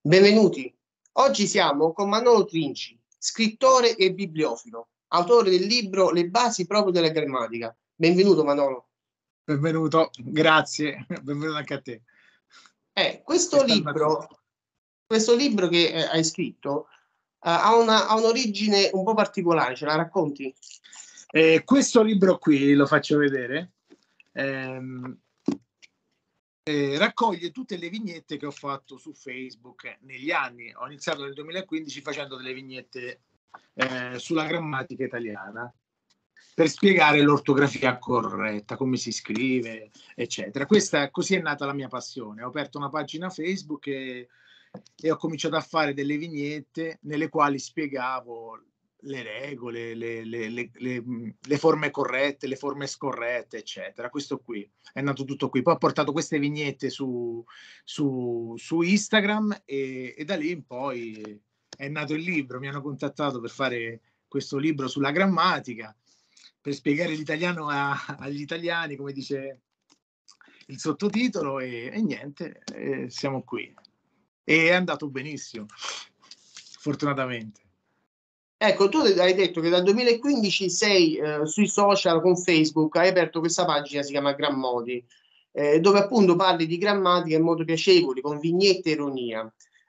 Benvenuti. Oggi siamo con Manolo Trinci, scrittore e bibliofilo, autore del libro Le basi proprio della grammatica. Benvenuto Manolo. Benvenuto, grazie. Benvenuto anche a te. Eh, questo, libro, questo, libro, che eh, hai scritto eh, ha, una, ha un'origine un po' particolare, ce la racconti? Eh, questo libro qui, lo faccio vedere, ehm, eh, raccoglie tutte le vignette che ho fatto su Facebook eh, negli anni. Ho iniziato nel 2015 facendo delle vignette eh, sulla grammatica italiana per spiegare l'ortografia corretta, come si scrive, eccetera. Questa, così è nata la mia passione. Ho aperto una pagina Facebook e, e ho cominciato a fare delle vignette nelle quali spiegavo le regole, le, le, le, mm, le, forme corrette, le forme scorrette, eccetera. Questo qui è nato tutto qui. Poi ho portato queste vignette su, su, su Instagram e, e, da lì in poi è nato il libro. Mi hanno contattato per fare questo libro sulla grammatica, per spiegare l'italiano a, agli italiani, come dice il sottotitolo, e, e niente, e eh, siamo qui. E è andato benissimo, fortunatamente. Ecco, tu hai detto che dal 2015 sei eh, sui social con Facebook, hai aperto questa pagina, si chiama Gran Modi, eh, dove appunto parli di grammatica in modo piacevole, con vignette e ironia.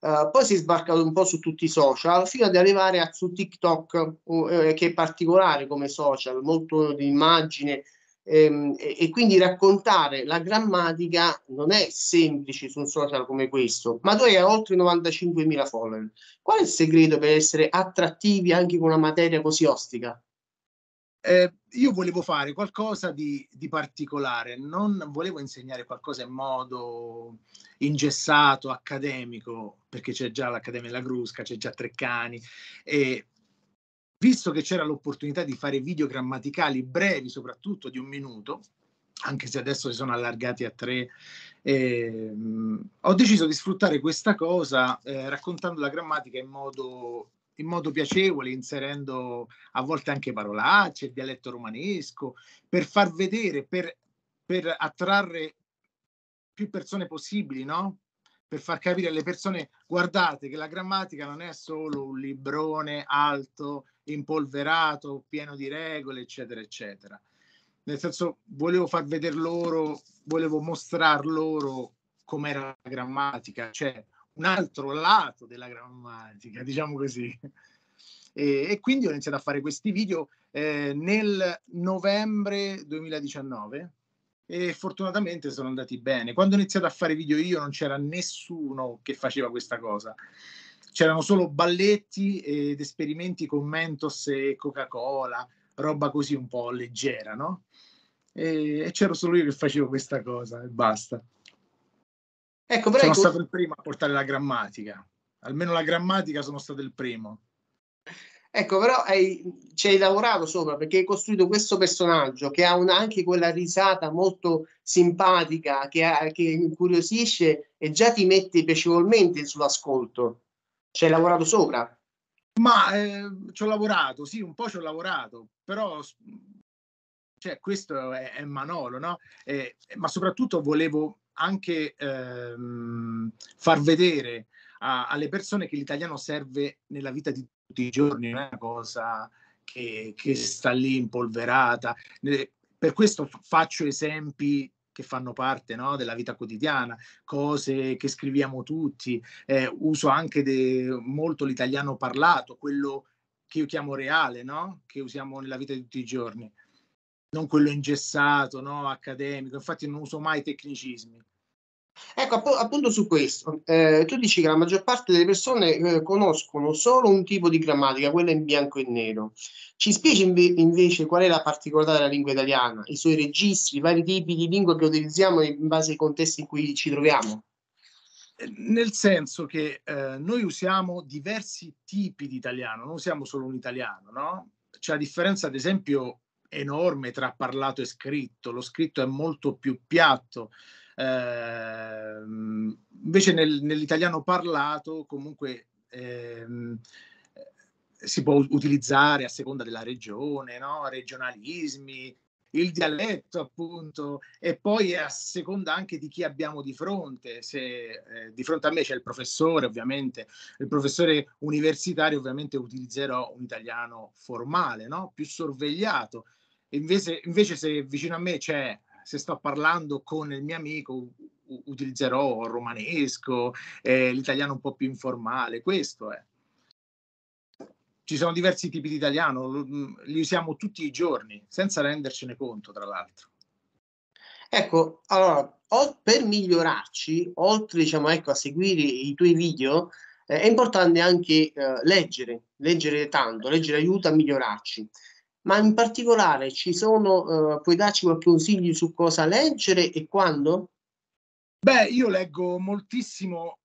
Uh, poi si è sbarcato un po' su tutti i social fino ad arrivare a, su TikTok, uh, che è particolare come social, molto di immagine, Ehm, e, e quindi raccontare la grammatica non è semplice su un social come questo, ma tu hai oltre 95.000 follower. Qual è il segreto per essere attrattivi anche con una materia così ostica? Eh, io volevo fare qualcosa di, di, particolare, non volevo insegnare qualcosa in modo ingessato, accademico, perché c'è già l'Accademia della Crusca, c'è già Treccani, e Visto che c'era l'opportunità di fare video grammaticali brevi, soprattutto di un minuto, anche se adesso si sono allargati a tre, ehm, ho deciso di sfruttare questa cosa eh, raccontando la grammatica in modo, in modo, piacevole, inserendo a volte anche parolacce, il dialetto romanesco, per far vedere, per, per attrarre più persone possibili, no? Per far capire alle persone, guardate che la grammatica non è solo un librone alto impolverato, pieno di regole, eccetera, eccetera. Nel senso, volevo far vedere loro, volevo mostrar loro com'era la grammatica, cioè un altro lato della grammatica, diciamo così. E, e quindi ho iniziato a fare questi video eh, nel novembre 2019 e fortunatamente sono andati bene. Quando ho iniziato a fare video io non c'era nessuno che faceva questa cosa c'erano solo balletti ed esperimenti con Mentos e Coca-Cola, roba così un po' leggera, no? E, e c'ero solo io che facevo questa cosa e basta. Ecco, però sono tu... stato il primo a portare la grammatica, almeno la grammatica sono stato il primo. Ecco, però hai, ci hai lavorato sopra perché hai costruito questo personaggio che ha una, anche quella risata molto simpatica che, ha, che incuriosisce e già ti mette piacevolmente sull'ascolto. Ci hai lavorato sopra? Ma eh, ci ho lavorato, sì, un po' ci ho lavorato, però cioè, questo è, è Manolo, no? Eh, ma soprattutto volevo anche ehm, far vedere a, alle persone che l'italiano serve nella vita di tutti i giorni, non è una cosa che, che sta lì impolverata. Per questo faccio esempi che fanno parte no, della vita quotidiana, cose che scriviamo tutti, eh, uso anche de, molto l'italiano parlato, quello che io chiamo reale, no? che usiamo nella vita di tutti i giorni, non quello ingessato, no? accademico, infatti non uso mai tecnicismi. Ecco, appunto su questo, eh, tu dici che la maggior parte delle persone eh, conoscono solo un tipo di grammatica, quella in bianco e nero. Ci spieghi inve- invece qual è la particolarità della lingua italiana, i suoi registri, i vari tipi di lingua che utilizziamo in base ai contesti in cui ci troviamo? Eh, nel senso che eh, noi usiamo diversi tipi di italiano, non usiamo solo un italiano, no? C'è la differenza, ad esempio, enorme tra parlato e scritto. Lo scritto è molto più piatto, Ehm, invece nel, nell'italiano parlato comunque ehm, si può utilizzare a seconda della regione, no? regionalismi, il dialetto appunto e poi a seconda anche di chi abbiamo di fronte se eh, di fronte a me c'è il professore ovviamente il professore universitario ovviamente utilizzerò un italiano formale no? più sorvegliato invece, invece se vicino a me c'è se sto parlando con il mio amico utilizzerò il romanesco, eh, l'italiano un po' più informale, questo è. Ci sono diversi tipi di italiano, li usiamo tutti i giorni, senza rendercene conto, tra l'altro. Ecco, allora, per migliorarci, oltre diciamo, ecco, a seguire i tuoi video, eh, è importante anche eh, leggere, leggere tanto, leggere aiuta a migliorarci ma in particolare ci sono, eh, puoi darci qualche consiglio su cosa leggere e quando? Beh, io leggo moltissimo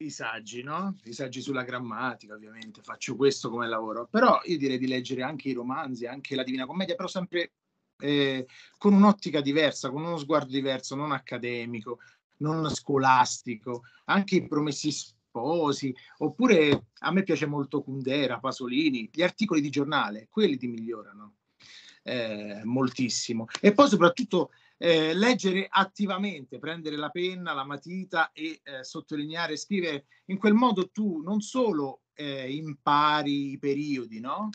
i saggi, no? I saggi sulla grammatica, ovviamente, faccio questo come lavoro, però io direi di leggere anche i romanzi, anche la Divina Commedia, però sempre eh, con un'ottica diversa, con uno sguardo diverso, non accademico, non scolastico, anche i promessi sposi, oppure a me piace molto Kundera, Pasolini, gli articoli di giornale, quelli ti migliorano eh, moltissimo. E poi soprattutto eh, leggere attivamente, prendere la penna, la matita e eh, sottolineare, scrivere. In quel modo tu non solo eh, impari i periodi, no?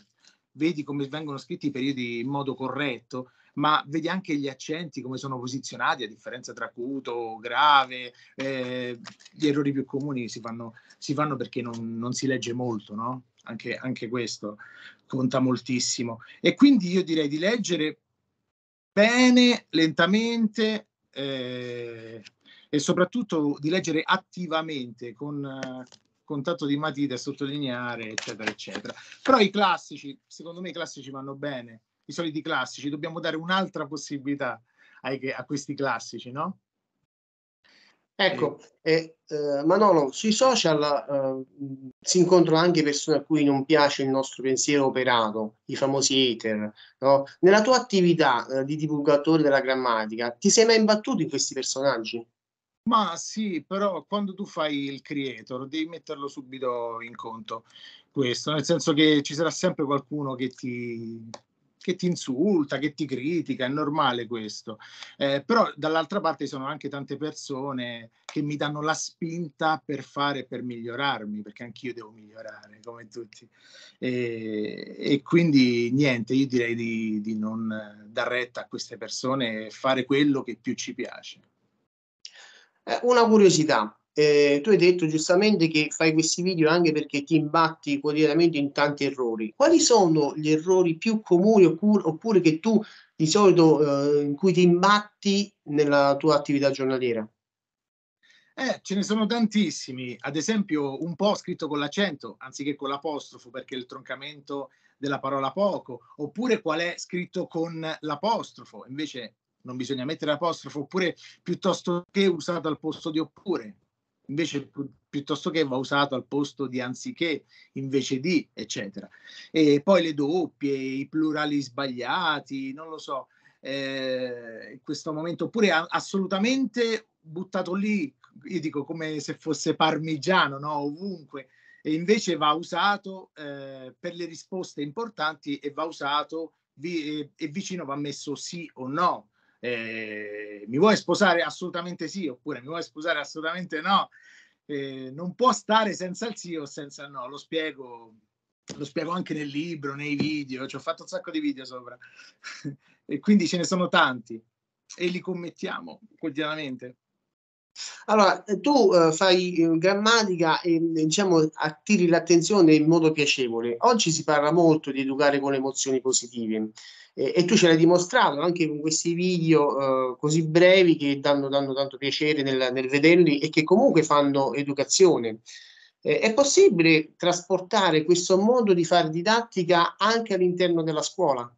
Vedi come vengono scritti i periodi in modo corretto, ma vedi anche gli accenti come sono posizionati, a differenza tra acuto, grave, eh, gli errori più comuni si fanno, si fanno perché non, non, si legge molto, no? Anche, anche questo conta moltissimo. E quindi io direi di leggere bene, lentamente, eh, e soprattutto di leggere attivamente con eh, contatto di matita, sottolineare, eccetera, eccetera. Però i classici, secondo me i classici vanno bene i soliti classici, dobbiamo dare un'altra possibilità ai, a questi classici, no? Ecco, eh, eh, Manolo, sui social eh, si incontrano anche persone a cui non piace il nostro pensiero operato, i famosi hater. No? Nella tua attività eh, di divulgatore della grammatica, ti sei mai imbattuto in questi personaggi? Ma sì, però quando tu fai il creator devi metterlo subito in conto questo, nel senso che ci sarà sempre qualcuno che ti, che ti insulta, che ti critica, è normale questo. Eh, però dall'altra parte ci sono anche tante persone che mi danno la spinta per fare, per migliorarmi, perché anch'io devo migliorare, come tutti. E, e quindi niente, io direi di, di non dar retta a queste persone e fare quello che più ci piace. Eh, una curiosità, eh, tu hai detto giustamente che fai questi video anche perché ti imbatti quotidianamente in tanti errori. Quali sono gli errori più comuni oppure, oppure che tu di solito eh, in cui ti imbatti nella tua attività giornaliera? Eh, ce ne sono tantissimi, ad esempio un po' scritto con l'accento anziché con l'apostrofo perché il troncamento della parola poco, oppure qual è scritto con l'apostrofo, invece non bisogna mettere l'apostrofo, oppure piuttosto che usato al posto di oppure, invece piuttosto che va usato al posto di anziché, invece di, eccetera. E poi le doppie, i plurali sbagliati, non lo so, eh, in questo momento oppure assolutamente buttato lì, io dico come se fosse parmigiano, no? ovunque, e invece va usato eh, per le risposte importanti e va usato vi, e vicino va messo sì o no eh, mi vuoi sposare assolutamente sì oppure mi vuoi sposare assolutamente no, eh, non può stare senza il sì o senza il no, lo spiego, lo spiego anche nel libro, nei video, ci ho fatto un sacco di video sopra e quindi ce ne sono tanti e li commettiamo quotidianamente. Allora, eh, tu eh, fai eh, grammatica e mm, diciamo attiri l'attenzione in modo piacevole. Oggi si parla molto di educare con emozioni positive eh, e tu ce l'hai dimostrato anche con questi video eh, così brevi che danno, danno tanto piacere nel, nel, vederli e che comunque fanno educazione. è possibile trasportare questo modo di fare didattica anche all'interno della scuola?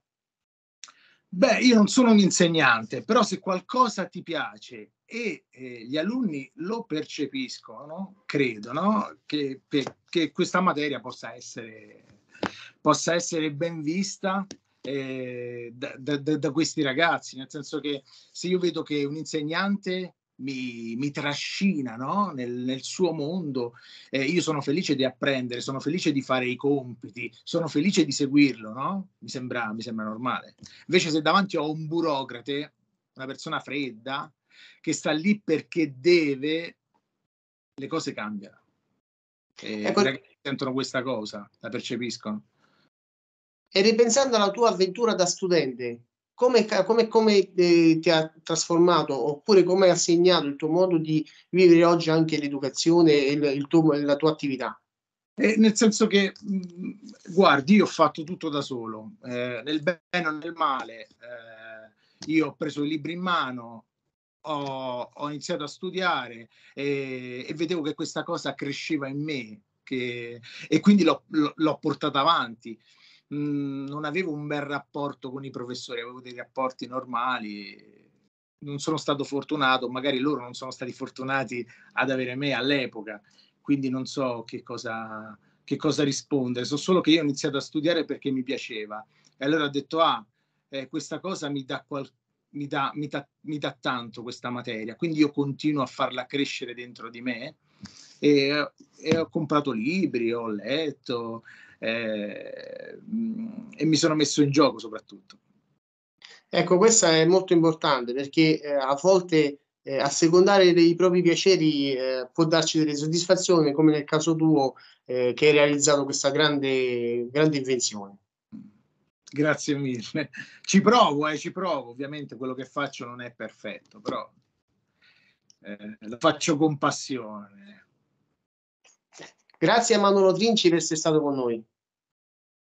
Beh, io non sono un insegnante, però se qualcosa ti piace e eh, gli alunni lo percepiscono, credono che, per, che questa materia possa essere, possa essere ben vista eh, da, da, da, questi ragazzi, nel senso che se io vedo che un insegnante mi, mi trascina no? nel, nel, suo mondo. Eh, io sono felice di apprendere, sono felice di fare i compiti, sono felice di seguirlo, no? mi, sembra, mi sembra normale. Invece se davanti ho un burocrate, una persona fredda, che sta lì perché deve, le cose cambiano. E ecco, sentono questa cosa, la percepiscono. E ripensando alla tua avventura da studente, come, come, come eh, ti ha trasformato oppure come ha segnato il tuo modo di vivere oggi anche l'educazione e il, il tuo, la tua attività? Eh, nel senso che, mh, mm, guardi, io ho fatto tutto da solo, eh, nel bene o nel male, eh, io ho preso i libri in mano, ho, ho iniziato a studiare e vedevo che questa cosa cresceva in me che, e quindi l'ho, l'ho portata avanti. Mhmm, non avevo un bel rapporto con i professori, avevo dei rapporti normali. Non sono stato fortunato, magari loro non sono stati fortunati ad avere me all'epoca, quindi non so che cosa, che cosa rispondere. So solo che io ho iniziato a studiare perché mi piaceva. E allora ho detto, ah, eh, questa cosa mi dà, qual- mi, dà, mi, dà, mi dà, tanto questa materia, quindi io continuo a farla crescere dentro di me. E, e ho comprato libri, ho letto, eh, mm, e mi sono messo in gioco soprattutto. Ecco, questo è molto importante perché eh, a volte eh, a secondare dei propri piaceri eh, può darci delle soddisfazioni, come nel caso tuo eh, che hai realizzato questa grande, grande invenzione. Grazie mille. Ci provo, eh, ci provo. Ovviamente quello che faccio non è perfetto, però eh, lo faccio con passione. Grazie a Manolo Trinci per essere stato con noi.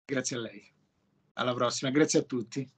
Grazie a lei. Alla prossima, grazie a tutti.